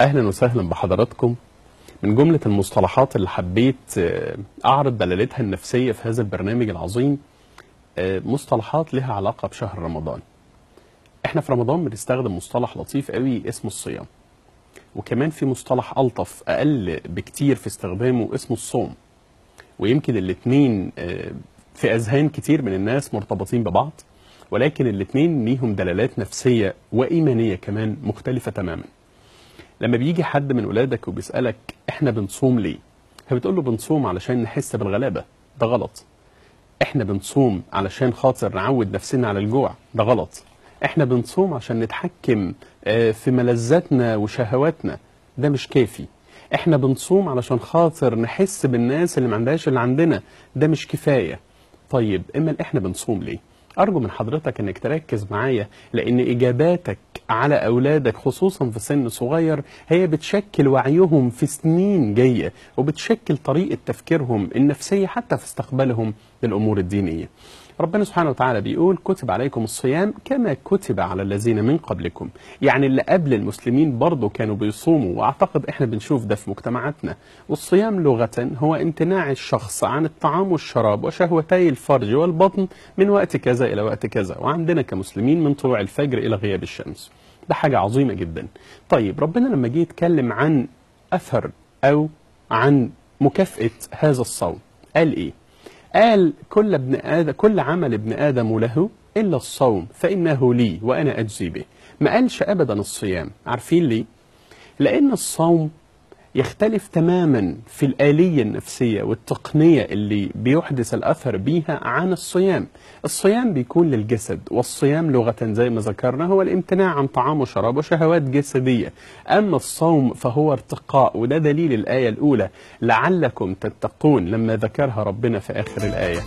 اهلا وسهلا بحضراتكم من جمله المصطلحات اللي حبيت آه، اعرض دلالتها النفسيه في هذا البرنامج العظيم آه، مصطلحات لها علاقه بشهر رمضان احنا في رمضان بنستخدم مصطلح لطيف قوي اسمه الصيام وكمان في مصطلح الطف اقل بكتير في استخدامه اسمه الصوم ويمكن الاثنين آه، في اذهان كتير من الناس مرتبطين ببعض ولكن الاثنين ليهم دلالات نفسيه وايمانيه كمان مختلفه تماما لما بيجي حد من ولادك وبيسالك احنا بنصوم ليه فبتقول له بنصوم علشان نحس بالغلابه ده غلط احنا بنصوم علشان خاطر نعود نفسنا على الجوع ده غلط احنا بنصوم عشان نتحكم آه، في ملذاتنا وشهواتنا ده مش كافي احنا بنصوم علشان خاطر نحس بالناس اللي ما عندهاش اللي عندنا ده مش كفايه طيب امال احنا بنصوم ليه أرجو من حضرتك أنك تركز معايا لأن إجاباتك على أولادك خصوصا في سن صغير هي بتشكل وعيهم في سنين جاية وبتشكل طريقة تفكيرهم النفسية حتى في استقبالهم للأمور الدينية ربنا سبحانه وتعالى بيقول كتب عليكم الصيام كما كتب على الذين من قبلكم يعني اللي قبل المسلمين برضه كانوا بيصوموا واعتقد احنا بنشوف ده في مجتمعاتنا والصيام لغة هو امتناع الشخص عن الطعام والشراب وشهوتي الفرج والبطن من وقت كذا إلى وقت كذا وعندنا كمسلمين من طلوع الفجر إلى غياب الشمس ده حاجة عظيمة جدا طيب ربنا لما جه يتكلم عن أثر أو عن مكافأة هذا الصوم قال إيه قال كل, ابن آدم كل عمل ابن آدم له إلا الصوم فإنه لي وأنا أجزي به ما قالش أبدا الصيام عارفين ليه؟ لأن الصوم يختلف تماما في الآلية النفسية والتقنية اللي بيحدث الأثر بيها عن الصيام الصيام بيكون للجسد والصيام لغة زي ما ذكرنا هو الامتناع عن طعام وشراب وشهوات جسدية أما الصوم فهو ارتقاء وده دليل الآية الأولى لعلكم تتقون لما ذكرها ربنا في آخر الآية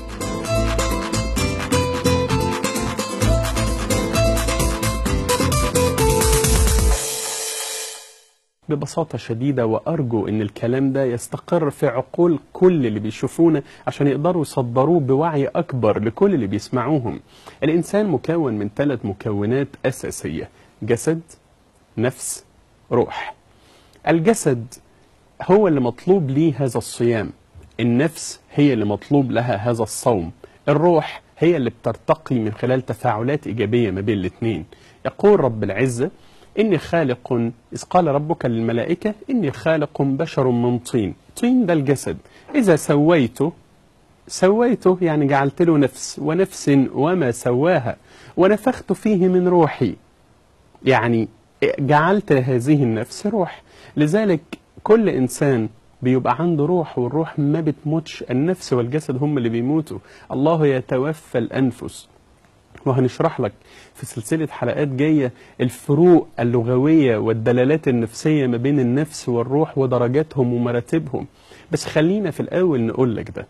ببساطة شديدة وأرجو أن الكلام ده يستقر في عقول كل اللي بيشوفونا عشان يقدروا يصدروه بوعي أكبر لكل اللي بيسمعوهم الإنسان مكون من ثلاث مكونات أساسية جسد نفس روح الجسد هو اللي مطلوب ليه هذا الصيام النفس هي اللي مطلوب لها هذا الصوم الروح هي اللي بترتقي من خلال تفاعلات إيجابية ما بين الاثنين يقول رب العزة إني خالق إذ قال ربك للملائكة إني خالق بشر من طين طين ده الجسد إذا سويته سويته يعني جعلت له نفس ونفس وما سواها ونفخت فيه من روحي يعني جعلت هذه النفس روح لذلك كل إنسان بيبقى عنده روح والروح ما بتموتش النفس والجسد هم اللي بيموتوا الله يتوفى الأنفس وهنشرح لك في سلسلة حلقات جاية الفروق اللغوية والدلالات النفسية ما بين النفس والروح ودرجاتهم ومراتبهم بس خلينا في الأول نقول لك ده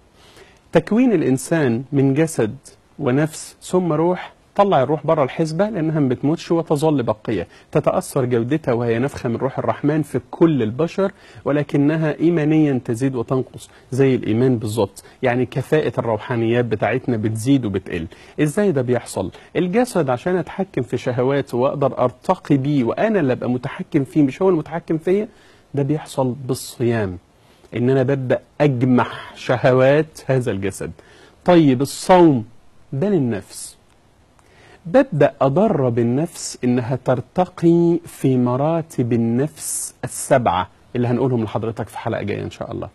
تكوين الإنسان من جسد ونفس ثم روح طلع الروح بره الحسبة لأنها ما بتموتش وتظل باقية تتأثر جودتها وهي نفخة من روح الرحمن في كل البشر ولكنها إيمانيا تزيد وتنقص زي الإيمان بالظبط يعني كفاءة الروحانيات بتاعتنا بتزيد وبتقل إزاي ده بيحصل الجسد عشان أتحكم في شهواته وأقدر أرتقي بيه وأنا اللي أبقى متحكم فيه مش هو المتحكم فيا ده بيحصل بالصيام ان انا ببدا اجمح شهوات هذا الجسد طيب الصوم ده للنفس ببدأ أدرب النفس إنها ترتقي في مراتب النفس السبعة اللي هنقولهم لحضرتك في حلقة جاية إن شاء الله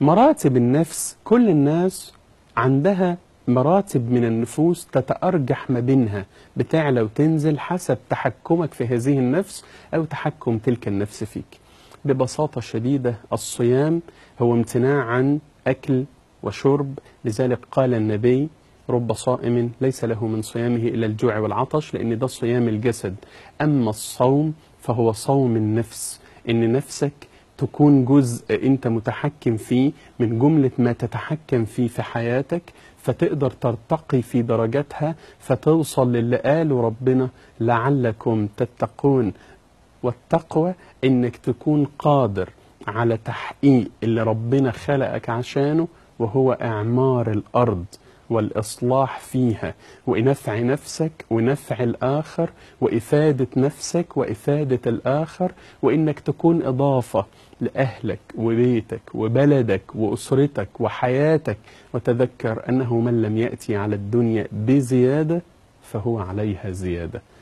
مراتب النفس كل الناس عندها مراتب من النفوس تتأرجح ما بينها بتعلى وتنزل حسب تحكمك في هذه النفس أو تحكم تلك النفس فيك ببساطة شديدة الصيام هو امتناع عن أكل وشرب لذلك قال النبي رب صائم ليس له من صيامه إلا الجوع والعطش لأن ده صيام الجسد أما الصوم فهو صوم النفس إن نفسك تكون جزء أنت متحكم فيه من جملة ما تتحكم فيه في حياتك فتقدر ترتقي في درجاتها فتوصل للي قاله ربنا لعلكم تتقون والتقوى إنك تكون قادر على تحقيق اللي ربنا خلقك عشانه وهو إعمار الأرض والإصلاح فيها ونفع نفسك ونفع الآخر وإفادة نفسك وإفادة الآخر وإنك تكون إضافة لأهلك وبيتك وبلدك وأسرتك وحياتك وتذكر أنه من لم يأتي على الدنيا بزيادة فهو عليها زيادة